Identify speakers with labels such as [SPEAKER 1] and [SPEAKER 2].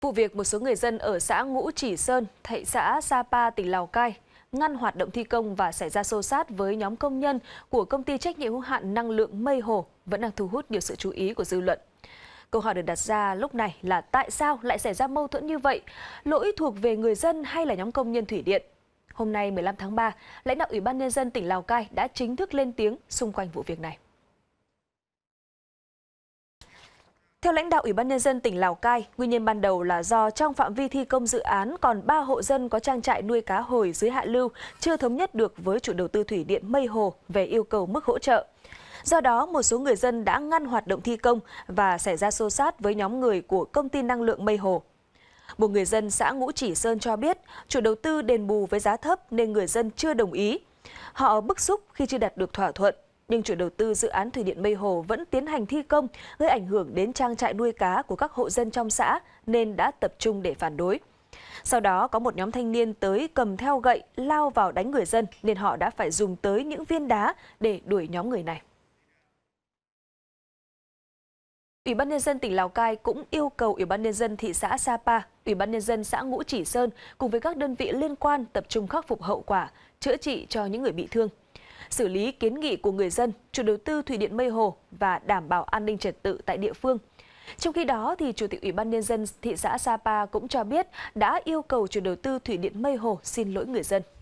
[SPEAKER 1] Vụ việc một số người dân ở xã Ngũ Chỉ Sơn, thị xã Sapa, tỉnh Lào Cai ngăn hoạt động thi công và xảy ra xô xát với nhóm công nhân của công ty trách nhiệm hữu hạn năng lượng Mây Hồ vẫn đang thu hút nhiều sự chú ý của dư luận. Câu hỏi được đặt ra lúc này là tại sao lại xảy ra mâu thuẫn như vậy? Lỗi thuộc về người dân hay là nhóm công nhân thủy điện? Hôm nay 15 tháng 3, lãnh đạo Ủy ban Nhân dân tỉnh Lào Cai đã chính thức lên tiếng xung quanh vụ việc này. Theo lãnh đạo Ủy ban Nhân dân tỉnh Lào Cai, nguyên nhân ban đầu là do trong phạm vi thi công dự án còn 3 hộ dân có trang trại nuôi cá hồi dưới hạ lưu chưa thống nhất được với chủ đầu tư thủy điện Mây Hồ về yêu cầu mức hỗ trợ. Do đó, một số người dân đã ngăn hoạt động thi công và xảy ra xô xát với nhóm người của công ty năng lượng Mây Hồ. Một người dân xã Ngũ Chỉ Sơn cho biết, chủ đầu tư đền bù với giá thấp nên người dân chưa đồng ý. Họ bức xúc khi chưa đạt được thỏa thuận nhưng chủ đầu tư dự án thủy điện Mây Hồ vẫn tiến hành thi công, gây ảnh hưởng đến trang trại nuôi cá của các hộ dân trong xã nên đã tập trung để phản đối. Sau đó có một nhóm thanh niên tới cầm theo gậy lao vào đánh người dân nên họ đã phải dùng tới những viên đá để đuổi nhóm người này. Ủy ban nhân dân tỉnh Lào Cai cũng yêu cầu Ủy ban nhân dân thị xã Sapa, Ủy ban nhân dân xã Ngũ Chỉ Sơn cùng với các đơn vị liên quan tập trung khắc phục hậu quả, chữa trị cho những người bị thương xử lý kiến nghị của người dân, chủ đầu tư thủy điện Mây Hồ và đảm bảo an ninh trật tự tại địa phương. Trong khi đó, thì Chủ tịch Ủy ban Nhân dân thị xã Sapa cũng cho biết đã yêu cầu chủ đầu tư thủy điện Mây Hồ xin lỗi người dân.